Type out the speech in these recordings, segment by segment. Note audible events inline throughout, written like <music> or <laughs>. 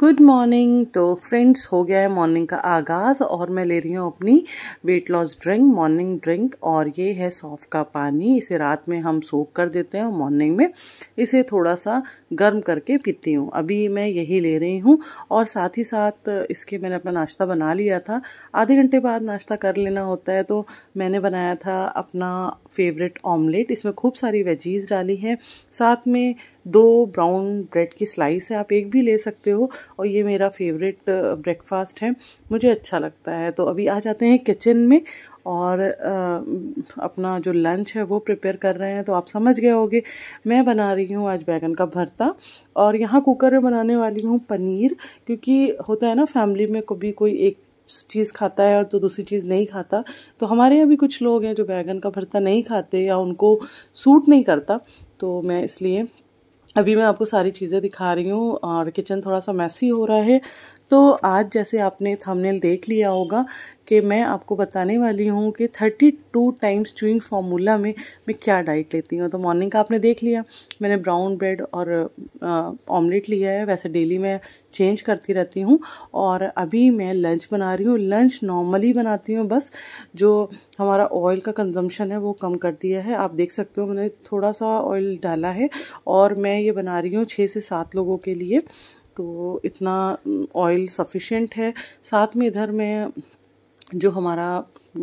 good morning तो friends हो गया है मॉर्निंग का आगाज़ और मैं ले रही हूँ अपनी weight loss drink morning drink और ये है सौफ का पानी इसे रात में हम सोख कर देते हैं और मॉर्निंग में इसे थोड़ा सा गर्म करके पीती हूँ अभी मैं यही ले रही हूँ और साथ ही साथ इसके मैंने अपना नाश्ता बना लिया था आधे घंटे बाद नाश्ता कर लेना होता है तो मैंने बनाया था अपना फेवरेट ऑमलेट इसमें खूब सारी वेजीज़ डाली हैं साथ में दो ब्राउन ब्रेड की स्लाइस है आप एक भी ले सकते हो और ये मेरा फेवरेट ब्रेकफास्ट है मुझे अच्छा लगता है तो अभी आ जाते हैं किचन में और आ, अपना जो लंच है वो प्रिपेयर कर रहे हैं तो आप समझ गए होगे मैं बना रही हूँ आज बैगन का भरता और यहाँ कुकर में बनाने वाली हूँ पनीर क्योंकि होता है ना फैमिली में कभी कोई एक चीज़ खाता है और तो दूसरी चीज़ नहीं खाता तो हमारे यहाँ भी कुछ लोग हैं जो बैगन का भरता नहीं खाते या उनको सूट नहीं करता तो मैं इसलिए अभी मैं आपको सारी चीज़ें दिखा रही हूँ और किचन थोड़ा सा मैसी हो रहा है तो आज जैसे आपने थंबनेल देख लिया होगा कि मैं आपको बताने वाली हूँ कि 32 टाइम्स चूइंग फार्मूला में मैं क्या डाइट लेती हूँ तो मॉर्निंग का आपने देख लिया मैंने ब्राउन ब्रेड और ऑमलेट लिया है वैसे डेली मैं चेंज करती रहती हूँ और अभी मैं लंच बना रही हूँ लंच नॉर्मली बनाती हूँ बस जो हमारा ऑयल का कंजम्पशन है वो कम कर दिया है आप देख सकते हो मैंने थोड़ा सा ऑयल डाला है और मैं ये बना रही हूँ छः से सात लोगों के लिए तो इतना ऑयल सफिशेंट है साथ में इधर मैं जो हमारा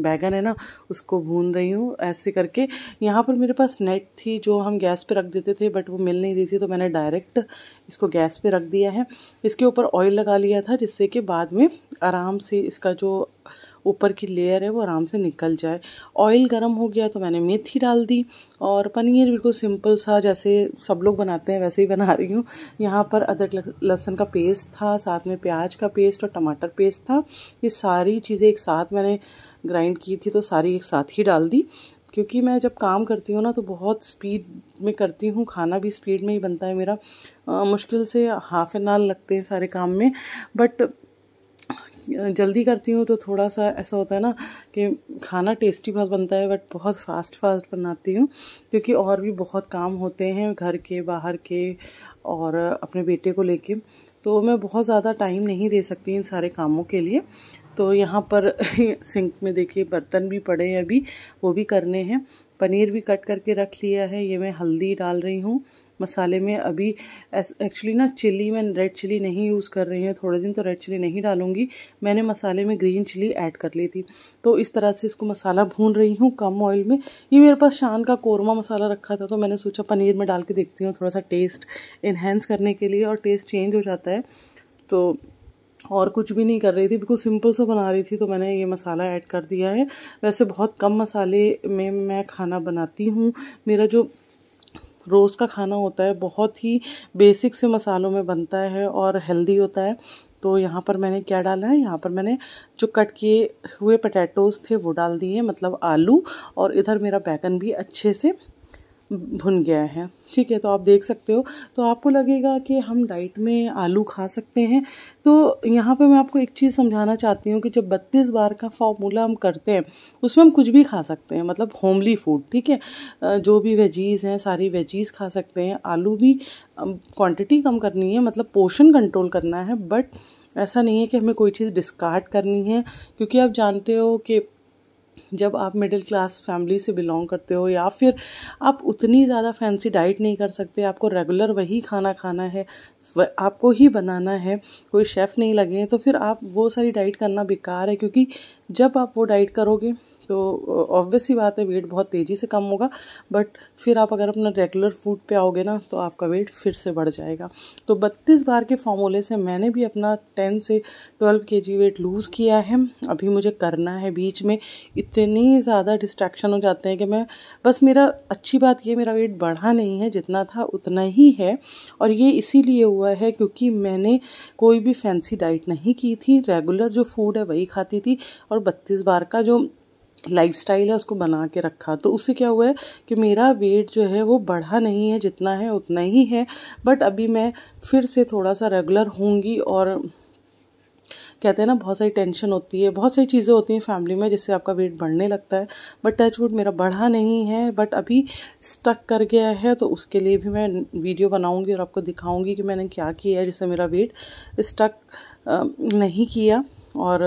बैगन है ना उसको भून रही हूँ ऐसे करके यहाँ पर मेरे पास नेट थी जो हम गैस पे रख देते थे बट वो मिल नहीं रही थी तो मैंने डायरेक्ट इसको गैस पे रख दिया है इसके ऊपर ऑयल लगा लिया था जिससे कि बाद में आराम से इसका जो ऊपर की लेयर है वो आराम से निकल जाए ऑयल गर्म हो गया तो मैंने मेथी डाल दी और पनीर बिल्कुल सिंपल सा जैसे सब लोग बनाते हैं वैसे ही बना रही हूँ यहाँ पर अदरक लहसन का पेस्ट था साथ में प्याज का पेस्ट और टमाटर पेस्ट था ये सारी चीज़ें एक साथ मैंने ग्राइंड की थी तो सारी एक साथ ही डाल दी क्योंकि मैं जब काम करती हूँ ना तो बहुत स्पीड में करती हूँ खाना भी स्पीड में ही बनता है मेरा आ, मुश्किल से हाफ एन आवर लगते हैं सारे काम में बट जल्दी करती हूँ तो थोड़ा सा ऐसा होता है ना कि खाना टेस्टी बहुत बनता है बट बहुत फास्ट फास्ट बनाती हूँ क्योंकि और भी बहुत काम होते हैं घर के बाहर के और अपने बेटे को लेके तो मैं बहुत ज़्यादा टाइम नहीं दे सकती इन सारे कामों के लिए तो यहाँ पर सिंक <laughs> में देखिए बर्तन भी पड़े हैं अभी वो भी करने हैं पनीर भी कट करके रख लिया है ये मैं हल्दी डाल रही हूँ मसाले में अभी एक्चुअली ना चिली मैं रेड चिली नहीं यूज़ कर रही हूँ थोड़े दिन तो रेड चिली नहीं डालूंगी मैंने मसाले में ग्रीन चिली ऐड कर ली थी तो इस तरह से इसको मसाला भून रही हूँ कम ऑयल में ये मेरे पास शान का कोरमा मसाला रखा था तो मैंने सोचा पनीर में डाल के देखती हूँ थोड़ा सा टेस्ट इन्हेंस करने के लिए और टेस्ट चेंज हो जाता है तो और कुछ भी नहीं कर रही थी बिल्कुल सिंपल सा बना रही थी तो मैंने ये मसाला ऐड कर दिया है वैसे बहुत कम मसाले में मैं खाना बनाती हूँ मेरा जो रोज़ का खाना होता है बहुत ही बेसिक से मसालों में बनता है और हेल्दी होता है तो यहाँ पर मैंने क्या डाला है यहाँ पर मैंने जो कट किए हुए पटैटोज़ थे वो डाल दिए मतलब आलू और इधर मेरा बैगन भी अच्छे से भुन गया है ठीक है तो आप देख सकते हो तो आपको लगेगा कि हम डाइट में आलू खा सकते हैं तो यहाँ पे मैं आपको एक चीज़ समझाना चाहती हूँ कि जब बत्तीस बार का फॉर्मूला हम करते हैं उसमें हम कुछ भी खा सकते हैं मतलब होमली फूड ठीक है जो भी वेजीज़ हैं सारी वेजीज़ खा सकते हैं आलू भी क्वान्टिटी कम करनी है मतलब पोषण कंट्रोल करना है बट ऐसा नहीं है कि हमें कोई चीज़ डिस्कार्ड करनी है क्योंकि आप जानते हो कि जब आप मिडिल क्लास फैमिली से बिलोंग करते हो या फिर आप उतनी ज़्यादा फैंसी डाइट नहीं कर सकते आपको रेगुलर वही खाना खाना है आपको ही बनाना है कोई शेफ़ नहीं लगे हैं तो फिर आप वो सारी डाइट करना बेकार है क्योंकि जब आप वो डाइट करोगे तो ऑब्वियस ही बात है वेट बहुत तेज़ी से कम होगा बट फिर आप अगर अपना रेगुलर फूड पे आओगे ना तो आपका वेट फिर से बढ़ जाएगा तो 32 बार के फॉर्मूले से मैंने भी अपना 10 से 12 के वेट लूज़ किया है अभी मुझे करना है बीच में इतनी ज़्यादा डिस्ट्रैक्शन हो जाते हैं कि मैं बस मेरा अच्छी बात ये मेरा वेट बढ़ा नहीं है जितना था उतना ही है और ये इसीलिए हुआ है क्योंकि मैंने कोई भी फैंसी डाइट नहीं की थी रेगुलर जो फूड है वही खाती थी और बत्तीस बार का जो लाइफ है उसको बना के रखा तो उससे क्या हुआ है कि मेरा वेट जो है वो बढ़ा नहीं है जितना है उतना ही है बट अभी मैं फिर से थोड़ा सा रेगुलर होंगी और कहते हैं ना बहुत सारी टेंशन होती है बहुत सारी चीज़ें होती हैं फैमिली में जिससे आपका वेट बढ़ने लगता है बट वुड मेरा बढ़ा नहीं है बट अभी स्टक कर गया है तो उसके लिए भी मैं वीडियो बनाऊंगी और आपको दिखाऊंगी कि मैंने क्या किया है जिससे मेरा वेट स्टक नहीं किया और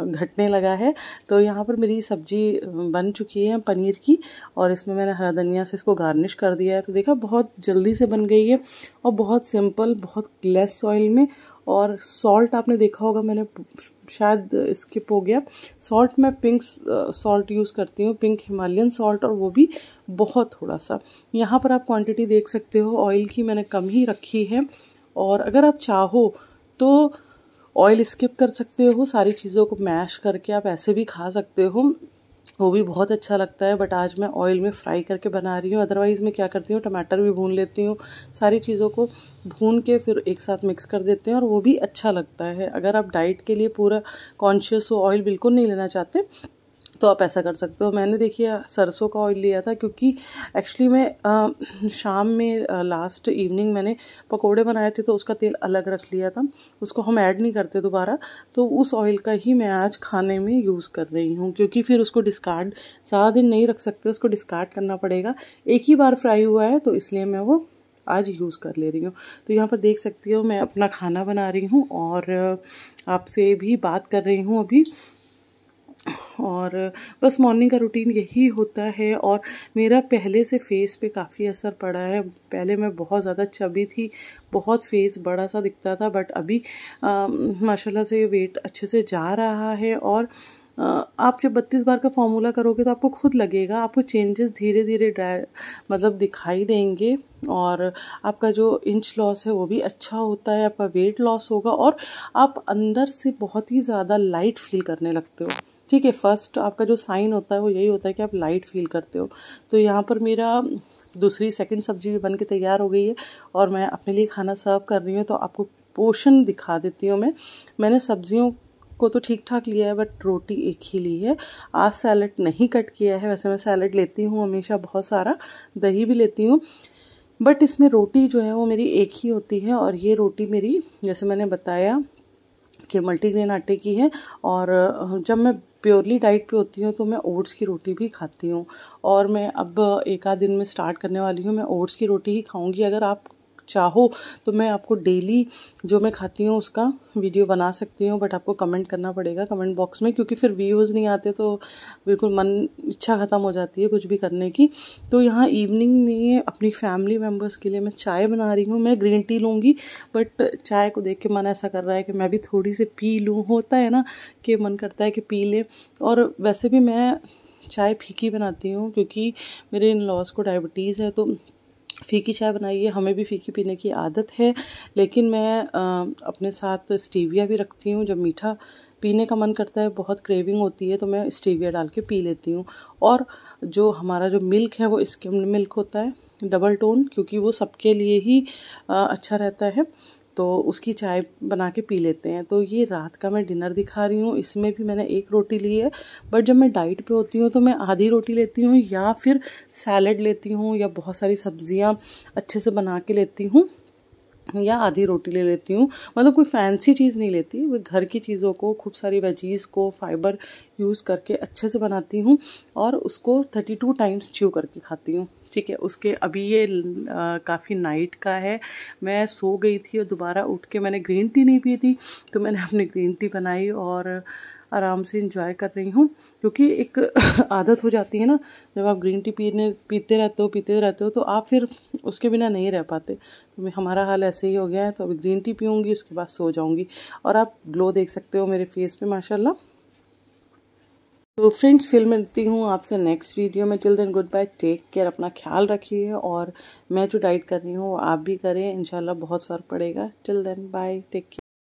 घटने लगा है तो यहाँ पर मेरी सब्जी बन चुकी है पनीर की और इसमें मैंने हरा धनिया से इसको गार्निश कर दिया है तो देखा बहुत जल्दी से बन गई है और बहुत सिंपल बहुत लेस ऑयल में और सॉल्ट आपने देखा होगा मैंने शायद स्किप हो गया सॉल्ट मैं पिंक सॉल्ट यूज़ करती हूँ पिंक हिमालयन सॉल्ट और वो भी बहुत थोड़ा सा यहाँ पर आप क्वांटिटी देख सकते हो ऑयल की मैंने कम ही रखी है और अगर आप चाहो तो ऑयल स्किप कर सकते हो सारी चीज़ों को मैश करके आप ऐसे भी खा सकते हो वो भी बहुत अच्छा लगता है बट आज मैं ऑयल में फ्राई करके बना रही हूँ अदरवाइज़ मैं क्या करती हूँ टमाटर भी भून लेती हूँ सारी चीज़ों को भून के फिर एक साथ मिक्स कर देते हैं और वो भी अच्छा लगता है अगर आप डाइट के लिए पूरा कॉन्शियस हो ऑयल बिल्कुल नहीं लेना चाहते तो आप ऐसा कर सकते हो मैंने देखिए सरसों का ऑयल लिया था क्योंकि एक्चुअली मैं आ, शाम में आ, लास्ट इवनिंग मैंने पकोड़े बनाए थे तो उसका तेल अलग रख लिया था उसको हम ऐड नहीं करते दोबारा तो उस ऑयल का ही मैं आज खाने में यूज़ कर रही हूँ क्योंकि फिर उसको डिस्कार्ड ज़्यादा दिन नहीं रख सकते उसको डिस्कार्ड करना पड़ेगा एक ही बार फ्राई हुआ है तो इसलिए मैं वो आज यूज़ कर ले रही हूँ तो यहाँ पर देख सकती हो मैं अपना खाना बना रही हूँ और आपसे भी बात कर रही हूँ अभी और बस मॉर्निंग का रूटीन यही होता है और मेरा पहले से फेस पे काफ़ी असर पड़ा है पहले मैं बहुत ज़्यादा चबी थी बहुत फेस बड़ा सा दिखता था बट अभी माशाल्लाह से वेट अच्छे से जा रहा है और आप जब बत्तीस बार का फॉर्मूला करोगे तो आपको खुद लगेगा आपको चेंजेस धीरे धीरे ड्राई मतलब दिखाई देंगे और आपका जो इंच लॉस है वो भी अच्छा होता है आपका वेट लॉस होगा और आप अंदर से बहुत ही ज़्यादा लाइट फील करने लगते हो ठीक है फर्स्ट आपका जो साइन होता है वो यही होता है कि आप लाइट फील करते हो तो यहाँ पर मेरा दूसरी सेकंड सब्जी भी बन के तैयार हो गई है और मैं अपने लिए खाना सर्व कर रही हूँ तो आपको पोशन दिखा देती हूँ मैं मैंने सब्जियों को तो ठीक ठाक लिया है बट रोटी एक ही ली है आज सैलड नहीं कट किया है वैसे मैं सैलड लेती हूँ हमेशा बहुत सारा दही भी लेती हूँ बट इसमें रोटी जो है वो मेरी एक ही होती है और ये रोटी मेरी जैसे मैंने बताया कि मल्टीग्रेन आटे की है और जब मैं प्योरली डाइट पे होती हूँ तो मैं ओट्स की रोटी भी खाती हूँ और मैं अब एक आध दिन में स्टार्ट करने वाली हूँ मैं ओट्स की रोटी ही खाऊंगी अगर आप चाहो तो मैं आपको डेली जो मैं खाती हूँ उसका वीडियो बना सकती हूँ बट आपको कमेंट करना पड़ेगा कमेंट बॉक्स में क्योंकि फिर व्यूज़ नहीं आते तो बिल्कुल मन इच्छा ख़त्म हो जाती है कुछ भी करने की तो यहाँ इवनिंग में अपनी फैमिली मेम्बर्स के लिए मैं चाय बना रही हूँ मैं ग्रीन टी लूँगी बट चाय को देख के मन ऐसा कर रहा है कि मैं भी थोड़ी सी पी लूँ होता है ना कि मन करता है कि पी लें और वैसे भी मैं चाय फीकी बनाती हूँ क्योंकि मेरे इन लॉज को डायबिटीज़ है तो फीकी चाय बनाइए हमें भी फीकी पीने की आदत है लेकिन मैं आ, अपने साथ स्टीविया भी रखती हूँ जब मीठा पीने का मन करता है बहुत क्रेविंग होती है तो मैं स्टीविया डाल के पी लेती हूँ और जो हमारा जो मिल्क है वो स्किम्ड मिल्क होता है डबल टोन क्योंकि वो सबके लिए ही आ, अच्छा रहता है तो उसकी चाय बना के पी लेते हैं तो ये रात का मैं डिनर दिखा रही हूँ इसमें भी मैंने एक रोटी ली है बट जब मैं डाइट पे होती हूँ तो मैं आधी रोटी लेती हूँ या फिर सैलड लेती हूँ या बहुत सारी सब्जियाँ अच्छे से बना के लेती हूँ या आधी रोटी ले लेती हूँ मतलब कोई फैंसी चीज़ नहीं लेती घर की चीज़ों को खूब सारी वेजीज़ को फाइबर यूज़ करके अच्छे से बनाती हूँ और उसको थर्टी टू टाइम्स च्यू करके खाती हूँ ठीक है उसके अभी ये काफ़ी नाइट का है मैं सो गई थी और दोबारा उठ के मैंने ग्रीन टी नहीं पी थी तो मैंने <laughs> अपनी ग्रीन टी बनाई और आराम से इंजॉय कर रही हूँ क्योंकि एक <laughs> आदत हो जाती है ना जब आप ग्रीन टी पीने पीते रहते हो पीते रहते हो तो आप फिर उसके बिना नहीं रह पाते तो हमारा हाल ऐसे ही हो गया है तो अभी ग्रीन टी पीऊँगी उसके बाद सो जाऊँगी और आप ग्लो देख सकते हो मेरे फेस पे माशाल्लाह तो फ्रेंड्स फिर मिलती हूँ आपसे नेक्स्ट वीडियो में till then good bye take care अपना ख्याल रखिए और मैं जो डाइट कर रही हूँ वो आप भी करें इंशाल्लाह बहुत फ़र्क पड़ेगा till then bye take care